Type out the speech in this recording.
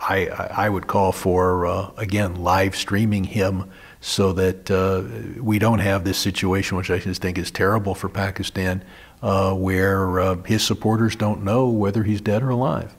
I, I would call for, uh, again, live streaming him so that uh, we don't have this situation, which I just think is terrible for Pakistan, uh, where uh, his supporters don't know whether he's dead or alive.